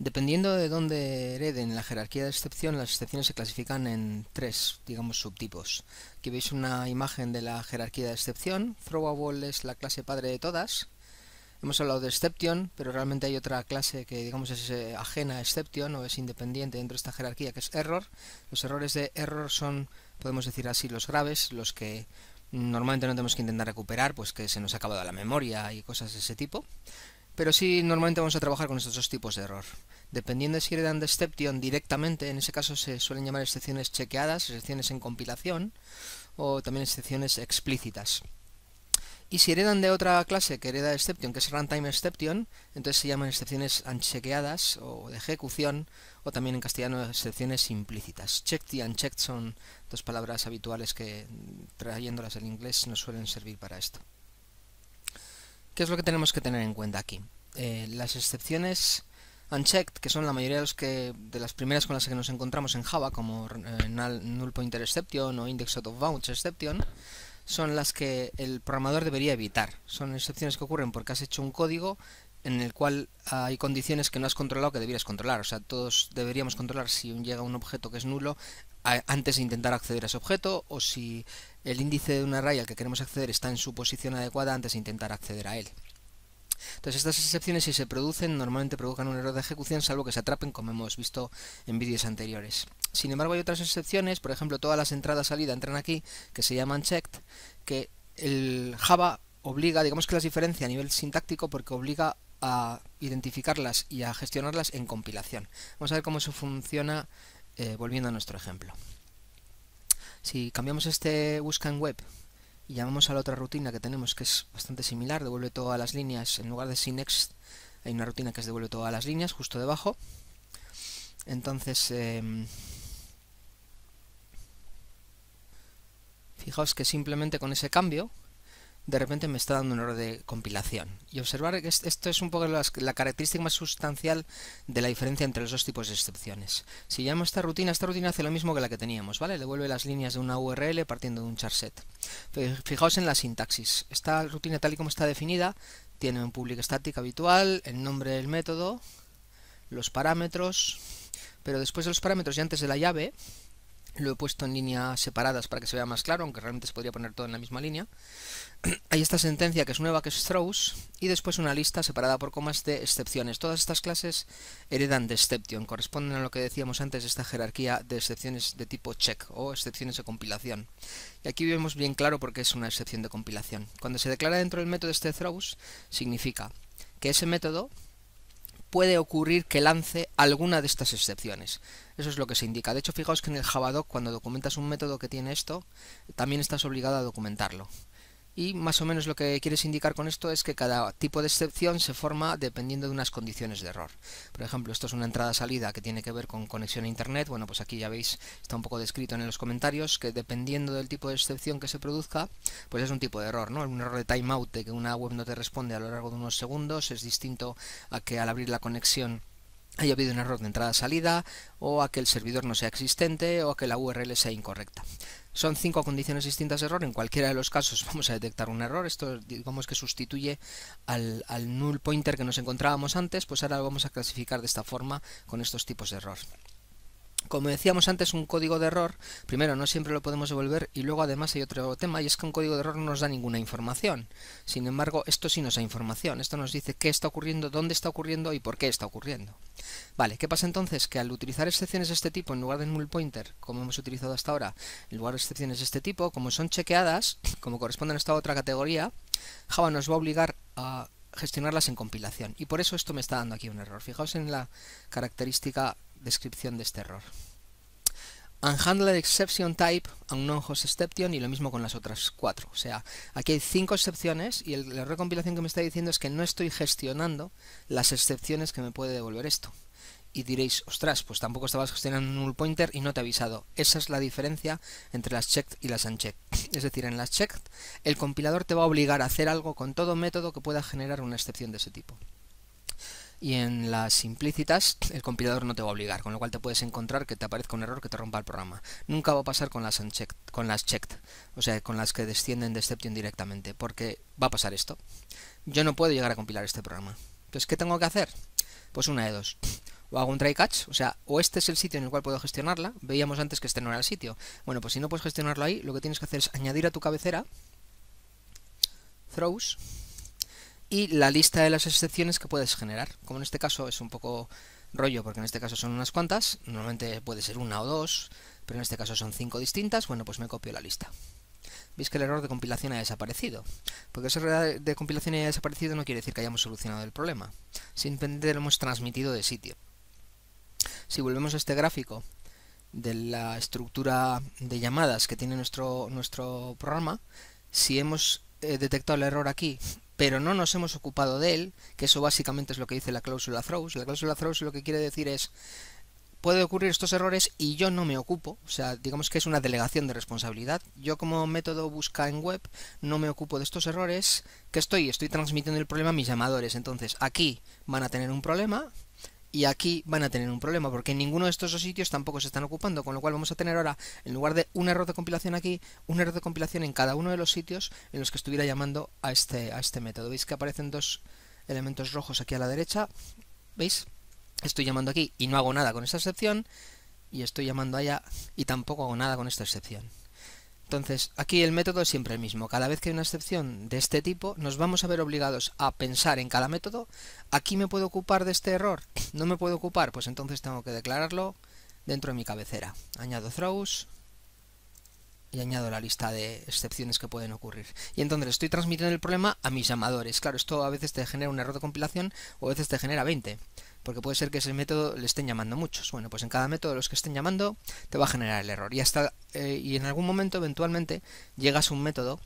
Dependiendo de dónde hereden la jerarquía de excepción, las excepciones se clasifican en tres, digamos, subtipos. Aquí veis una imagen de la jerarquía de excepción. Throwable es la clase padre de todas. Hemos hablado de exception, pero realmente hay otra clase que, digamos, es eh, ajena a exception o es independiente dentro de esta jerarquía, que es error. Los errores de error son, podemos decir así, los graves, los que normalmente no tenemos que intentar recuperar, pues que se nos ha acabado la memoria y cosas de ese tipo. Pero sí, normalmente vamos a trabajar con estos dos tipos de error. Dependiendo de si heredan de exception directamente, en ese caso se suelen llamar excepciones chequeadas, excepciones en compilación, o también excepciones explícitas. Y si heredan de otra clase que hereda exception, que es runtime exception, entonces se llaman excepciones unchequeadas o de ejecución, o también en castellano excepciones implícitas. Checked y unchecked son dos palabras habituales que trayéndolas en inglés nos suelen servir para esto. ¿Qué es lo que tenemos que tener en cuenta aquí? Eh, las excepciones unchecked, que son la mayoría de, los que, de las primeras con las que nos encontramos en Java, como eh, null pointer exception o index out of bounds exception, son las que el programador debería evitar. Son excepciones que ocurren porque has hecho un código en el cual hay condiciones que no has controlado que deberías controlar. O sea, todos deberíamos controlar si llega un objeto que es nulo antes de intentar acceder a ese objeto o si el índice de una array al que queremos acceder está en su posición adecuada antes de intentar acceder a él. Entonces estas excepciones si se producen normalmente provocan un error de ejecución salvo que se atrapen como hemos visto en vídeos anteriores. Sin embargo hay otras excepciones, por ejemplo todas las entradas salida entran aquí que se llaman checked que el Java obliga, digamos que las diferencia a nivel sintáctico porque obliga a identificarlas y a gestionarlas en compilación. Vamos a ver cómo eso funciona eh, volviendo a nuestro ejemplo. Si cambiamos este busca en web y llamamos a la otra rutina que tenemos que es bastante similar, devuelve todas las líneas, en lugar de Sinext, hay una rutina que es devuelve todas las líneas justo debajo. Entonces, em, fijaos que simplemente con ese cambio de repente me está dando un error de compilación. Y observar que esto es un poco la, característica más sustancial de la diferencia entre los dos tipos de excepciones. Si llamo esta rutina, esta rutina hace lo mismo que la que teníamos, ¿vale? Le Devuelve las líneas de una URL partiendo de un charset. Fijaos en la sintaxis. Esta rutina tal y como está definida tiene un public static habitual, el nombre del método, los parámetros, pero después de los parámetros y antes de la llave lo he puesto en líneas separadas para que se vea más claro, aunque realmente se podría poner todo en la misma línea. Hay esta sentencia que es nueva, que es throws, y después una lista separada por comas de excepciones. Todas estas clases heredan de exception, corresponden a lo que decíamos antes, esta jerarquía de excepciones de tipo check o excepciones de compilación. Y aquí vemos bien claro por qué es una excepción de compilación. Cuando se declara dentro del método este throws, significa que ese método puede ocurrir que lance alguna de estas excepciones. Eso es lo que se indica. De hecho, fijaos que en el Javadoc, cuando documentas un método que tiene esto, también estás obligado a documentarlo y más o menos lo que quieres indicar con esto es que cada tipo de excepción se forma dependiendo de unas condiciones de error. Por ejemplo, esto es una entrada-salida que tiene que ver con conexión a Internet. Bueno, pues aquí ya veis, está un poco descrito en los comentarios que dependiendo del tipo de excepción que se produzca, pues es un tipo de error, ¿no? Un error de timeout de que una web no te responde a lo largo de unos segundos es distinto a que al abrir la conexión haya habido un error de entrada-salida, o a que el servidor no sea existente, o a que la URL sea incorrecta. Son cinco condiciones distintas de error, en cualquiera de los casos vamos a detectar un error, esto digamos que sustituye al, null pointer que nos encontrábamos antes, pues ahora lo vamos a clasificar de esta forma con estos tipos de error. Como decíamos antes, un código de error, primero no siempre lo podemos devolver y luego además hay otro tema y es que un código de error no nos da ninguna información. Sin embargo, esto sí nos da información, esto nos dice qué está ocurriendo, dónde está ocurriendo y por qué está ocurriendo. Vale, ¿qué pasa entonces? Que al utilizar excepciones de este tipo en lugar de null pointer, como hemos utilizado hasta ahora, en lugar de excepciones de este tipo, como son chequeadas, como corresponden a esta otra categoría, Java nos va a obligar a gestionarlas en compilación. Y por eso esto me está dando aquí un error. Fijaos en la característica descripción de este error. Unhandled exception type a exception y lo mismo con las otras cuatro. O sea, aquí hay cinco excepciones y la recompilación que me está diciendo es que no estoy gestionando las excepciones que me puede devolver esto. Y diréis, ostras, pues tampoco estabas gestionando un null pointer y no te ha avisado. Esa es la diferencia entre las checked y las unchecked. Es decir, en las checked el compilador te va a obligar a hacer algo con todo método que pueda generar una excepción de ese tipo y en las implícitas el compilador no te va a obligar, con lo cual te puedes encontrar que te aparezca un error que te rompa el programa. Nunca va a pasar con las, con las checked, o sea, con las que descienden de exception directamente, porque va a pasar esto. Yo no puedo llegar a compilar este programa. Entonces, ¿qué tengo que hacer? Pues una de dos. O hago un try catch, o sea, o este es el sitio en el cual puedo gestionarla. Veíamos antes que este no era el sitio. Bueno, pues si no puedes gestionarlo ahí, lo que tienes que hacer es añadir a tu cabecera throws y la lista de las excepciones que puedes generar. Como en este caso es un poco rollo, porque en este caso son unas cuantas, normalmente puede ser una o dos, pero en este caso son cinco distintas, bueno, pues me copio la lista. Veis que el error de compilación ha desaparecido, porque ese error de compilación haya desaparecido no quiere decir que hayamos solucionado el problema, simplemente lo hemos transmitido de sitio. Si volvemos a este gráfico de la estructura de llamadas que tiene nuestro, nuestro programa, si hemos eh, detectado el error aquí pero no nos hemos ocupado de él, que eso básicamente es lo que dice la cláusula throws. La cláusula throws lo que quiere decir es puede ocurrir estos errores y yo no me ocupo, o sea, digamos que es una delegación de responsabilidad. Yo como método busca en web no me ocupo de estos errores, que estoy estoy transmitiendo el problema a mis llamadores. Entonces, aquí van a tener un problema, y aquí van a tener un problema porque en ninguno de estos dos sitios tampoco se están ocupando, con lo cual vamos a tener ahora, en lugar de un error de compilación aquí, un error de compilación en cada uno de los sitios en los que estuviera llamando a este, a este método. ¿Veis que aparecen dos elementos rojos aquí a la derecha? ¿Veis? Estoy llamando aquí y no hago nada con esta excepción y estoy llamando allá y tampoco hago nada con esta excepción. Entonces, aquí el método es siempre el mismo. Cada vez que hay una excepción de este tipo, nos vamos a ver obligados a pensar en cada método. Aquí me puedo ocupar de este error. No me puedo ocupar, pues entonces tengo que declararlo dentro de mi cabecera. Añado throws y añado la lista de excepciones que pueden ocurrir. Y entonces estoy transmitiendo el problema a mis llamadores. Claro, esto a veces te genera un error de compilación o a veces te genera 20 porque puede ser que ese método le estén llamando muchos. Bueno, pues en cada método los que estén llamando te va a generar el error y hasta eh, y en algún momento eventualmente llegas a un método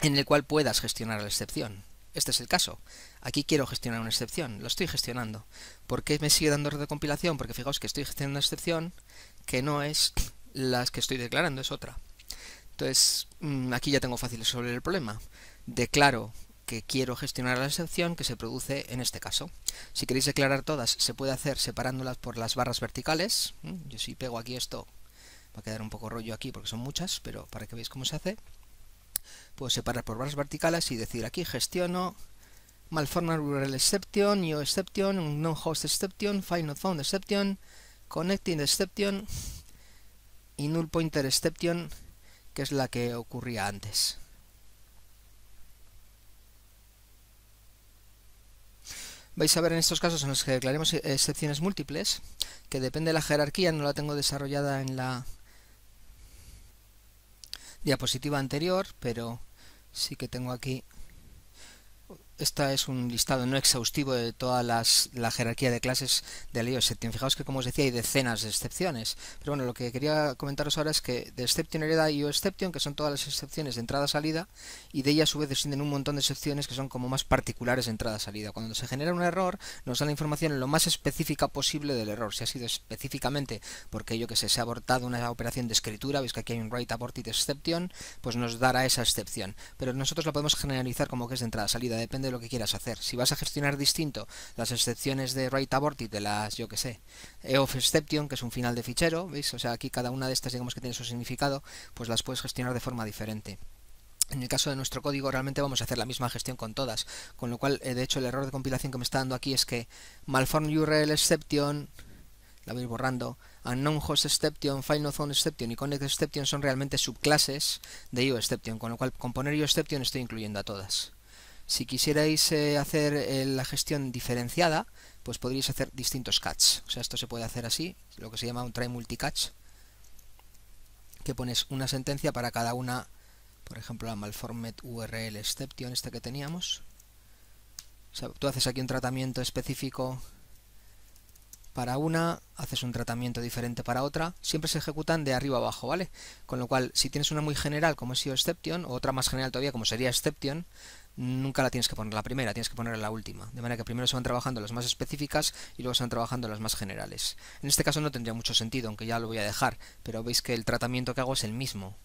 en el cual puedas gestionar la excepción. Este es el caso. Aquí quiero gestionar una excepción, lo estoy gestionando. ¿Por qué me sigue dando error de compilación? Porque fijaos que estoy gestionando una excepción que no es las que estoy declarando, es otra. Entonces, mm, aquí ya tengo fácil resolver el problema. Declaro que quiero gestionar la excepción que se produce en este caso. Si queréis declarar todas, se puede hacer separándolas por las barras verticales. Yo si pego aquí esto, va a quedar un poco rollo aquí porque son muchas, pero para que veáis cómo se hace. Puedo separar por barras verticales y decir aquí gestiono malformar URL exception, new exception, non-host exception, find not found exception, connecting exception y null pointer exception, que es la que ocurría antes. Vais a ver en estos casos en los que declaremos e-, excepciones múltiples, que depende de la jerarquía, no la tengo desarrollada en la diapositiva anterior, pero sí que tengo aquí esta es un listado no exhaustivo de toda las, la jerarquía de clases de iOS Fijaos que, como os decía, hay decenas de excepciones. Pero bueno, lo que quería comentaros ahora es que de exception hereda exception, que son todas las excepciones de entrada-salida, y de ella a su vez descienden un montón de excepciones que son como más particulares de entrada-salida. Cuando se genera un error, nos da la información lo más específica posible del error. Si ha sido específicamente porque, yo que sé, se ha abortado una operación de escritura, veis que aquí hay un write aborted exception, pues nos dará esa excepción. Pero nosotros la podemos generalizar como que es de entrada-salida, depende de lo que quieras hacer. Si vas a gestionar distinto las excepciones de write y de las, yo que sé, EOF exception, que es un final de fichero, ¿veis? O sea, aquí cada una de estas, digamos que tiene su significado, pues las puedes gestionar de forma diferente. En el caso de nuestro código realmente vamos a hacer la misma gestión con todas, con lo cual, eh, de hecho, el error de compilación que me está dando aquí es que malform URL exception, la voy borrando, unknown host exception, Final exception y connect exception son realmente subclases de io exception, con lo cual con poner io exception estoy incluyendo a todas. Si quisierais eh, hacer eh, la gestión diferenciada, pues podríais hacer distintos catch. O sea, esto se puede hacer así, lo que se llama un try multi catch, que pones una sentencia para cada una, por ejemplo, la malformed URL exception, esta que teníamos. O sea, tú haces aquí un tratamiento específico para una, haces un tratamiento diferente para otra, siempre se ejecutan de arriba abajo, ¿vale? Con lo cual, si tienes una muy general como sido exception, o otra más general todavía como sería exception, nunca la tienes que poner la primera, tienes que poner la última. De manera que primero se van trabajando las más específicas y luego se van trabajando las más generales. En este caso no tendría mucho sentido, aunque ya lo voy a dejar, pero veis que el tratamiento que hago es el mismo.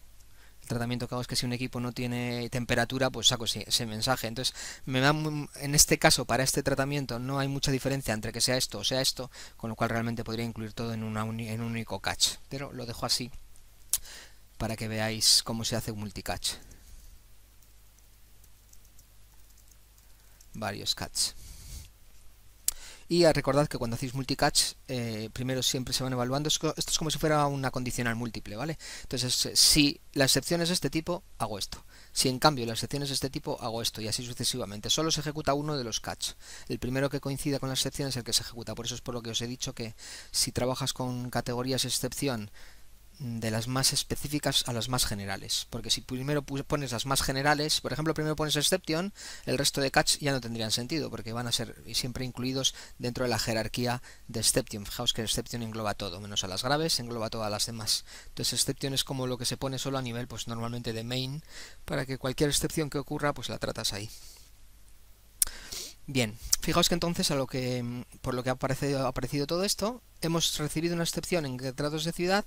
El tratamiento que hago es que si un equipo no tiene temperatura, pues saco ese, mensaje. Entonces, me en este caso, para este tratamiento, no hay mucha diferencia entre que sea esto o sea esto, con lo cual realmente podría incluir todo en, en un único catch. Pero lo dejo así para que veáis cómo se hace un multicatch. varios catch. Y recordad que cuando hacéis multicatch, eh, primero siempre se van evaluando. Esto es como si fuera una condicional múltiple, ¿vale? Entonces, eh, si la excepción es este tipo, hago esto. Si en cambio la excepción es este tipo, hago esto y así sucesivamente. Solo se ejecuta uno de los catch. El primero que coincida con la excepción es el que se ejecuta. Por eso es por lo que os he dicho que si trabajas con categorías excepción, de las más específicas a las más generales. Porque si primero pones las más generales, por ejemplo, primero pones exception, el resto de catch ya no tendrían sentido, porque van a ser siempre incluidos dentro de la jerarquía de exception. Fijaos que exception engloba todo, menos a las graves, engloba todas las demás. Entonces exception es como lo que se pone solo a nivel, pues normalmente de main, para que cualquier excepción que ocurra, pues la tratas ahí. Bien, fijaos que entonces a lo que por lo que ha aparecido, aparecido todo esto, hemos recibido una excepción en tratos de ciudad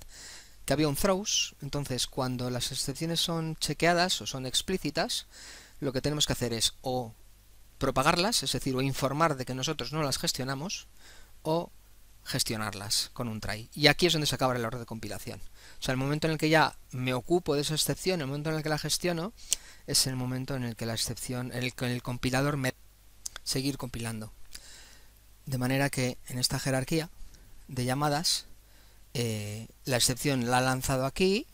que había un throws, entonces cuando las excepciones son chequeadas o son explícitas, lo que tenemos que hacer es o propagarlas, es decir, o informar de que nosotros no las gestionamos, o gestionarlas con un try. Y aquí es donde se acaba el error de compilación. O sea, el momento en el que ya me ocupo de esa excepción, el momento en el que la gestiono, es el momento en el que la excepción, el que el compilador me seguir compilando. De manera que en esta jerarquía de llamadas eh, la excepción la ha lanzado aquí,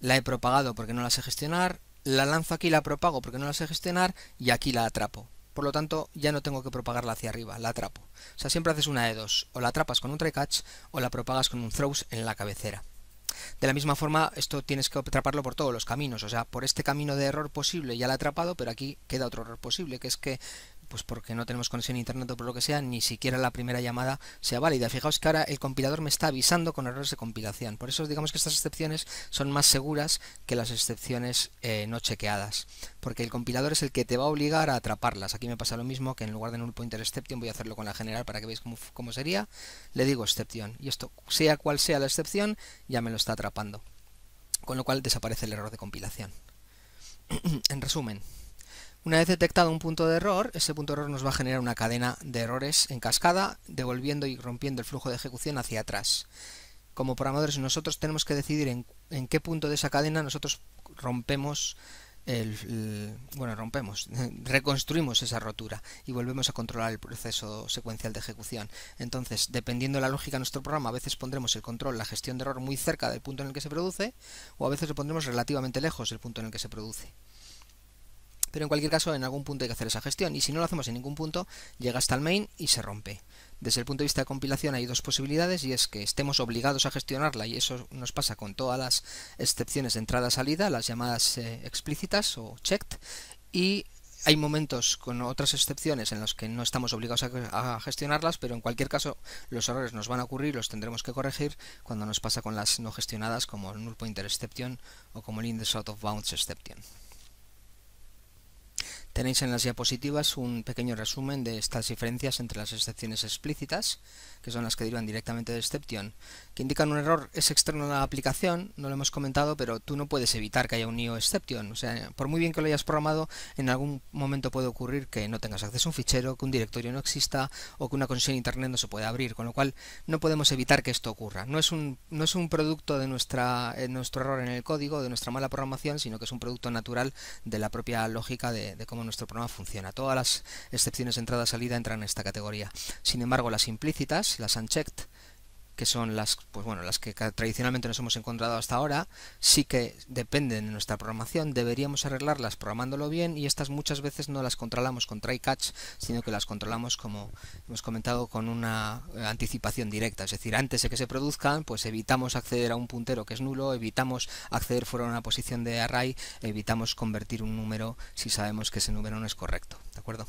la he propagado porque no la sé gestionar, la lanzo aquí, la propago porque no la sé gestionar y aquí la atrapo. Por lo tanto, ya no tengo que propagarla hacia arriba, la atrapo. O sea, siempre haces una de dos, o la atrapas con un try catch o la propagas con un throws en la cabecera. De la misma forma, esto tienes que atraparlo por todos los caminos, o sea, por este camino de error posible ya la he atrapado, pero aquí queda otro error posible, que es que pues porque no tenemos conexión a internet o por lo que sea, ni siquiera la primera llamada sea válida. Fijaos que ahora el compilador me está avisando con errores de compilación. Por eso digamos que estas excepciones son más seguras que las excepciones eh, no chequeadas, porque el compilador es el que te va a obligar a atraparlas. Aquí me pasa lo mismo que en lugar de null pointer exception, voy a hacerlo con la general para que veáis cómo, cómo sería, le digo excepción. Y esto, sea cual sea la excepción, ya me lo está atrapando. Con lo cual desaparece el error de compilación. en resumen, una vez detectado un punto de error, ese punto de error nos va a generar una cadena de errores en cascada, devolviendo y rompiendo el flujo de ejecución hacia atrás. Como programadores nosotros tenemos que decidir en, qué punto de esa cadena nosotros rompemos el, bueno, rompemos, reconstruimos esa rotura y volvemos a controlar el proceso secuencial de ejecución. Entonces, dependiendo de la lógica de nuestro programa, a veces pondremos el control, la gestión de error muy cerca del punto en el que se produce o a veces lo pondremos relativamente lejos del punto en el que se produce. Pero en cualquier caso, en algún punto hay que hacer esa gestión y si no lo hacemos en ningún punto, llega hasta el main y se rompe. Desde el punto de vista de compilación hay dos posibilidades y es que estemos obligados a gestionarla y eso nos pasa con todas las excepciones de entrada-salida, las llamadas eh, explícitas o checked y hay momentos con otras excepciones en los que no estamos obligados a, gestionarlas, pero en cualquier caso los errores nos van a ocurrir y los tendremos que corregir cuando nos pasa con las no gestionadas como el null pointer exception o como el index out of bounds exception. Tenéis en las diapositivas un pequeño resumen de estas diferencias entre las excepciones explícitas, que son las que derivan directamente de exception, que indican un error es externo a la aplicación, no lo hemos comentado, pero tú no puedes evitar que haya un IO exception. O sea, por muy bien que lo hayas programado, en algún momento puede ocurrir que no tengas acceso a un fichero, que un directorio no exista o que una conexión a internet no se pueda abrir, con lo cual no podemos evitar que esto ocurra. No es un, no es un producto de nuestra, eh, nuestro error en el código, de nuestra mala programación, sino que es un producto natural de la propia lógica de, de cómo nuestro programa funciona. Todas las excepciones de entrada-salida entran en esta categoría. Sin embargo, las implícitas, las unchecked, que son las, pues bueno, las que tradicionalmente nos hemos encontrado hasta ahora, sí que dependen de nuestra programación, deberíamos arreglarlas programándolo bien y estas muchas veces no las controlamos con try catch, sino que las controlamos como hemos comentado con una eh, anticipación directa, es decir, antes de que se produzcan, pues evitamos acceder a un puntero que es nulo, evitamos acceder fuera de una posición de array, evitamos convertir un número si sabemos que ese número no es correcto, ¿de acuerdo?